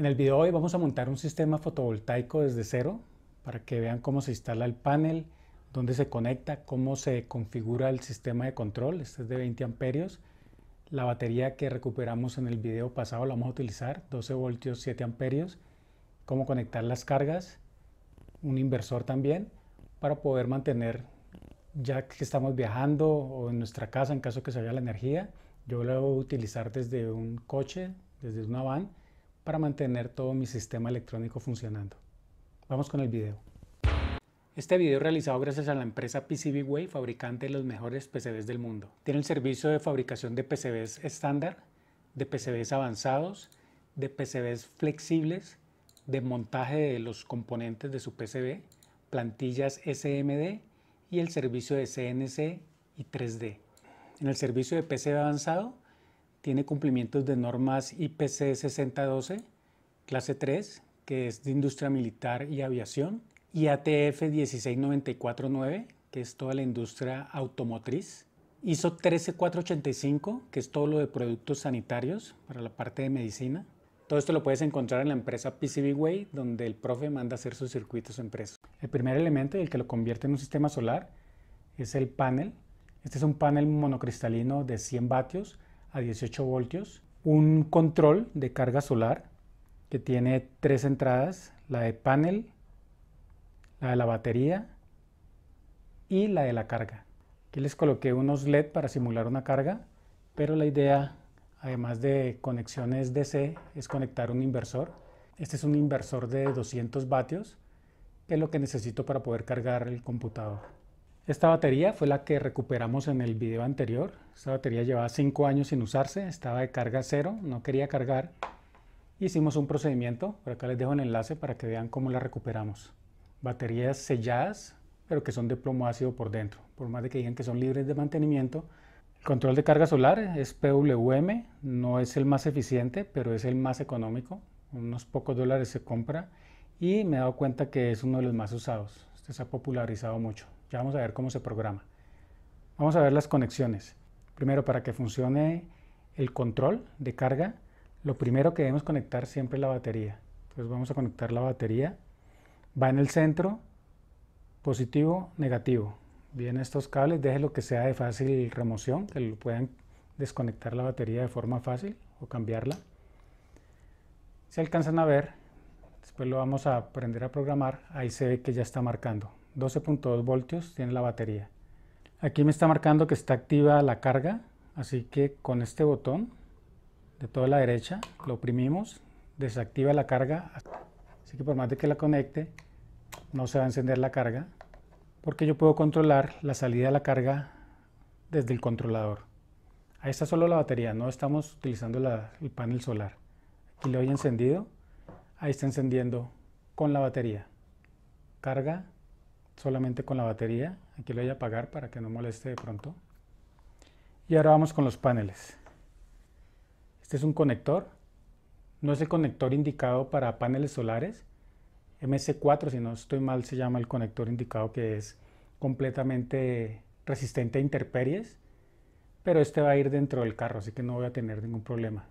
En el video de hoy vamos a montar un sistema fotovoltaico desde cero para que vean cómo se instala el panel, dónde se conecta, cómo se configura el sistema de control, este es de 20 amperios. La batería que recuperamos en el video pasado la vamos a utilizar, 12 voltios 7 amperios. Cómo conectar las cargas, un inversor también, para poder mantener, ya que estamos viajando o en nuestra casa en caso que se vaya la energía, yo lo voy a utilizar desde un coche, desde una van, para mantener todo mi sistema electrónico funcionando. Vamos con el video. Este video realizado gracias a la empresa way fabricante de los mejores PCBs del mundo. Tiene el servicio de fabricación de PCBs estándar, de PCBs avanzados, de PCBs flexibles, de montaje de los componentes de su PCB, plantillas SMD y el servicio de CNC y 3D. En el servicio de PCB avanzado tiene cumplimientos de normas IPC 6012, clase 3, que es de industria militar y aviación, y ATF 16949, que es toda la industria automotriz, ISO 13485, que es todo lo de productos sanitarios para la parte de medicina. Todo esto lo puedes encontrar en la empresa way donde el profe manda hacer sus circuitos en empresa. El primer elemento el que lo convierte en un sistema solar es el panel. Este es un panel monocristalino de 100 vatios a 18 voltios, un control de carga solar que tiene tres entradas, la de panel, la de la batería y la de la carga. Aquí les coloqué unos LED para simular una carga, pero la idea, además de conexiones DC, es conectar un inversor. Este es un inversor de 200 vatios, que es lo que necesito para poder cargar el computador. Esta batería fue la que recuperamos en el video anterior. Esta batería llevaba 5 años sin usarse, estaba de carga cero, no quería cargar. Hicimos un procedimiento, por acá les dejo el enlace para que vean cómo la recuperamos. Baterías selladas, pero que son de plomo ácido por dentro. Por más de que digan que son libres de mantenimiento, el control de carga solar es PWM, no es el más eficiente, pero es el más económico. Unos pocos dólares se compra y me he dado cuenta que es uno de los más usados. Este se ha popularizado mucho. Ya vamos a ver cómo se programa. Vamos a ver las conexiones. Primero, para que funcione el control de carga, lo primero que debemos conectar siempre es la batería. Entonces vamos a conectar la batería. Va en el centro, positivo, negativo. Bien estos cables, deje lo que sea de fácil remoción, que lo puedan desconectar la batería de forma fácil o cambiarla. Si alcanzan a ver, después lo vamos a aprender a programar, ahí se ve que ya está marcando. 12.2 voltios tiene la batería. Aquí me está marcando que está activa la carga, así que con este botón de toda la derecha lo oprimimos, desactiva la carga, así que por más de que la conecte no se va a encender la carga porque yo puedo controlar la salida de la carga desde el controlador. Ahí está solo la batería, no estamos utilizando el panel solar. Aquí le doy encendido, ahí está encendiendo con la batería. Carga solamente con la batería. Aquí lo voy a apagar para que no moleste de pronto. Y ahora vamos con los paneles. Este es un conector. No es el conector indicado para paneles solares. MC4, si no estoy mal, se llama el conector indicado que es completamente resistente a interperies. Pero este va a ir dentro del carro, así que no voy a tener ningún problema.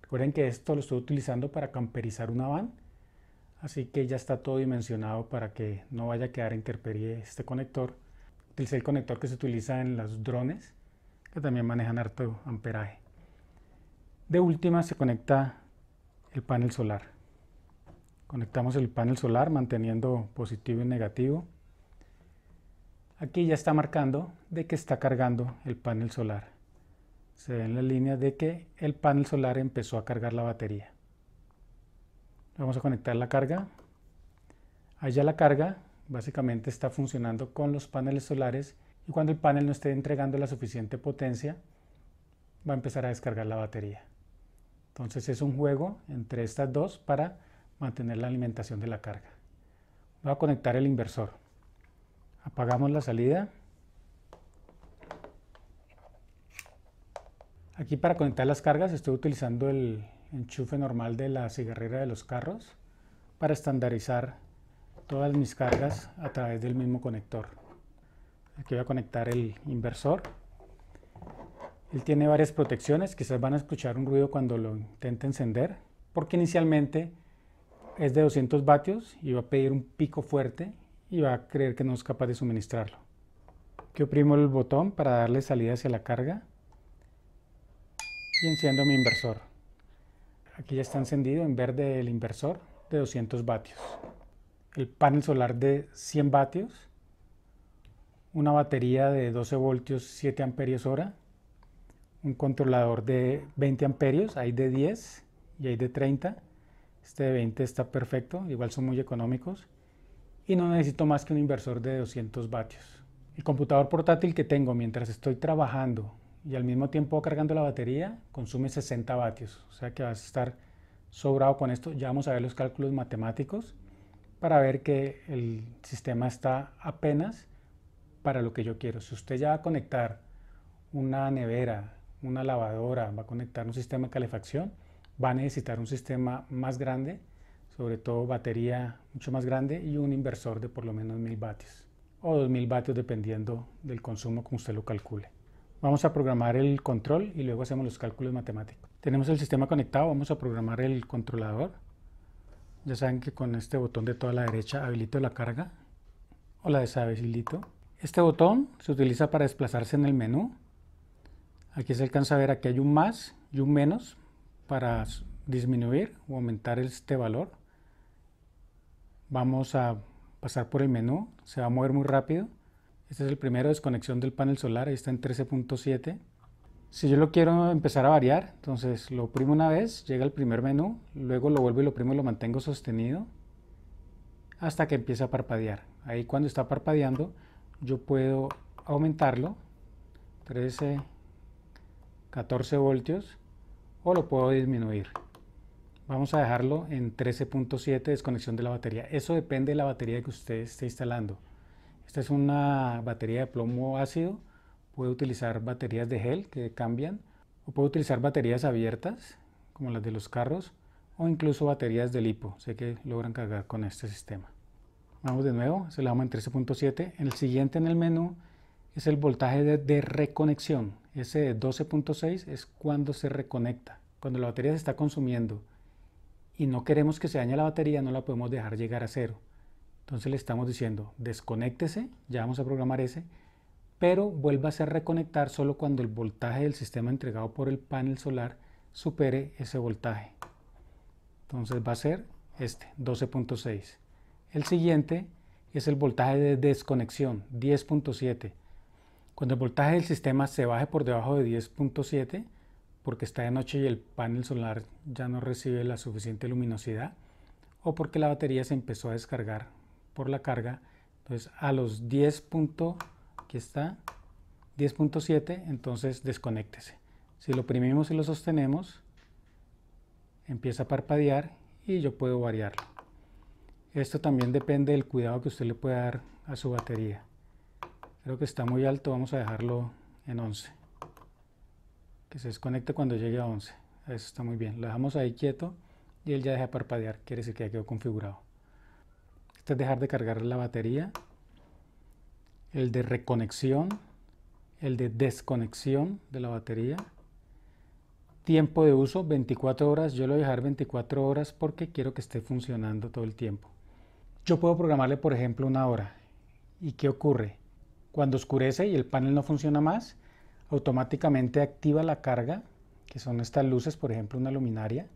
Recuerden que esto lo estoy utilizando para camperizar una van Así que ya está todo dimensionado para que no vaya a quedar interperie este conector. Utilicé el conector que se utiliza en los drones, que también manejan harto amperaje. De última se conecta el panel solar. Conectamos el panel solar manteniendo positivo y negativo. Aquí ya está marcando de que está cargando el panel solar. Se ve en la línea de que el panel solar empezó a cargar la batería. Vamos a conectar la carga. Allá la carga básicamente está funcionando con los paneles solares y cuando el panel no esté entregando la suficiente potencia, va a empezar a descargar la batería. Entonces es un juego entre estas dos para mantener la alimentación de la carga. Voy a conectar el inversor. Apagamos la salida. Aquí para conectar las cargas estoy utilizando el enchufe normal de la cigarrera de los carros para estandarizar todas mis cargas a través del mismo conector. Aquí voy a conectar el inversor. Él tiene varias protecciones, quizás van a escuchar un ruido cuando lo intente encender, porque inicialmente es de 200 vatios y va a pedir un pico fuerte y va a creer que no es capaz de suministrarlo. Aquí oprimo el botón para darle salida hacia la carga y enciendo mi inversor. Aquí ya está encendido en verde el inversor de 200 vatios. El panel solar de 100 vatios. Una batería de 12 voltios 7 amperios hora. Un controlador de 20 amperios, hay de 10 y hay de 30. Este de 20 está perfecto, igual son muy económicos. Y no necesito más que un inversor de 200 vatios. El computador portátil que tengo mientras estoy trabajando y al mismo tiempo cargando la batería consume 60 vatios. O sea que vas a estar sobrado con esto. Ya vamos a ver los cálculos matemáticos para ver que el sistema está apenas para lo que yo quiero. Si usted ya va a conectar una nevera, una lavadora, va a conectar un sistema de calefacción, va a necesitar un sistema más grande, sobre todo batería mucho más grande y un inversor de por lo menos 1000 vatios o 2000 vatios dependiendo del consumo como usted lo calcule. Vamos a programar el control y luego hacemos los cálculos matemáticos. Tenemos el sistema conectado, vamos a programar el controlador. Ya saben que con este botón de toda la derecha habilito la carga o la deshabilito. Este botón se utiliza para desplazarse en el menú. Aquí se alcanza a ver, aquí hay un más y un menos para disminuir o aumentar este valor. Vamos a pasar por el menú, se va a mover muy rápido. Este es el primero, desconexión del panel solar, ahí está en 13.7. Si yo lo quiero empezar a variar, entonces lo oprimo una vez, llega el primer menú, luego lo vuelvo y lo oprimo y lo mantengo sostenido hasta que empiece a parpadear. Ahí cuando está parpadeando yo puedo aumentarlo, 13, 14 voltios, o lo puedo disminuir. Vamos a dejarlo en 13.7 desconexión de la batería. Eso depende de la batería que usted esté instalando. Esta es una batería de plomo ácido. Puede utilizar baterías de gel que cambian o puede utilizar baterías abiertas como las de los carros o incluso baterías de lipo. Sé que logran cargar con este sistema. Vamos de nuevo, se la damos en 13.7. el siguiente en el menú es el voltaje de, reconexión. Ese 12.6 es cuando se reconecta, cuando la batería se está consumiendo y no queremos que se dañe la batería, no la podemos dejar llegar a cero. Entonces le estamos diciendo desconéctese, ya vamos a programar ese, pero vuelva a ser reconectar solo cuando el voltaje del sistema entregado por el panel solar supere ese voltaje. Entonces va a ser este, 12.6. El siguiente es el voltaje de desconexión, 10.7. Cuando el voltaje del sistema se baje por debajo de 10.7, porque está de noche y el panel solar ya no recibe la suficiente luminosidad, o porque la batería se empezó a descargar por la carga. Entonces a los 10. aquí está, 10.7, entonces desconéctese. Si lo oprimimos y lo sostenemos, empieza a parpadear y yo puedo variarlo. Esto también depende del cuidado que usted le pueda dar a su batería. Creo que está muy alto, vamos a dejarlo en 11. Que se desconecte cuando llegue a 11. Eso está muy bien. Lo dejamos ahí quieto y él ya deja parpadear, quiere decir que ya quedó configurado. Este dejar de cargar la batería. El de reconexión. El de desconexión de la batería. Tiempo de uso, 24 horas. Yo lo voy a dejar 24 horas porque quiero que esté funcionando todo el tiempo. Yo puedo programarle, por ejemplo, una hora. ¿Y qué ocurre? Cuando oscurece y el panel no funciona más, automáticamente activa la carga, que son estas luces, por ejemplo, una luminaria,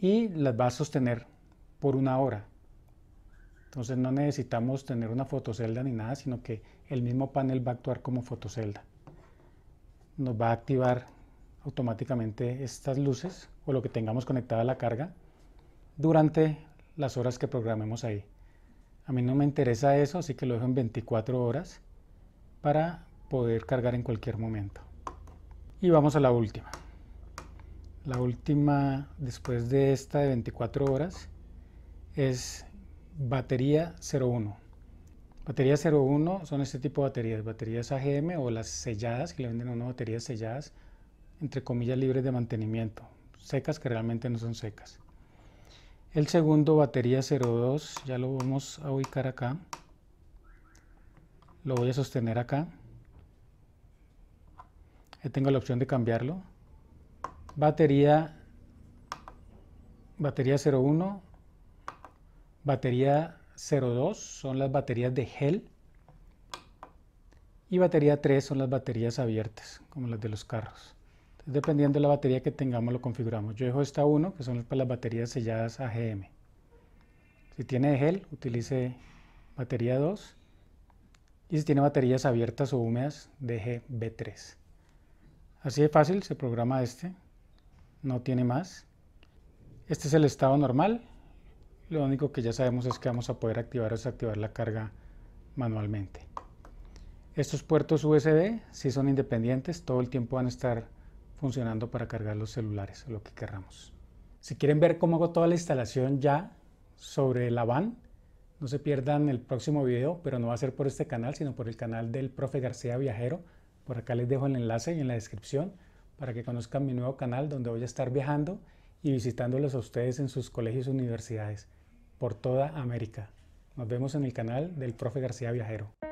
y las va a sostener por una hora. Entonces no necesitamos tener una fotocelda ni nada, sino que el mismo panel va a actuar como fotocelda. Nos va a activar automáticamente estas luces o lo que tengamos conectada a la carga durante las horas que programemos ahí. A mí no me interesa eso, así que lo dejo en 24 horas para poder cargar en cualquier momento. Y vamos a la última. La última después de esta de 24 horas es batería 01. Batería 01 son este tipo de baterías, baterías AGM o las selladas, que le venden a uno baterías selladas, entre comillas libres de mantenimiento, secas que realmente no son secas. El segundo, batería 02, ya lo vamos a ubicar acá. Lo voy a sostener acá. ya tengo la opción de cambiarlo. Batería, batería 01, Batería 02 son las baterías de gel. Y batería 3 son las baterías abiertas, como las de los carros. dependiendo de la batería que tengamos, lo configuramos. Yo dejo esta 1, que son las baterías selladas AGM. Si tiene gel, utilice batería 2. Y si tiene baterías abiertas o húmedas, deje B3. Así de fácil se programa este. No tiene más. Este es el estado normal. Lo único que ya sabemos es que vamos a poder activar o desactivar la carga manualmente. Estos puertos USB si son independientes, todo el tiempo van a estar funcionando para cargar los celulares lo que querramos. Si quieren ver cómo hago toda la instalación ya sobre la van, no se pierdan el próximo video, pero no va a ser por este canal, sino por el canal del profe García Viajero. Por acá les dejo el enlace y en la descripción para que conozcan mi nuevo canal donde voy a estar viajando y visitándolos a ustedes en sus colegios y universidades por toda América. Nos vemos en el canal del profe García Viajero.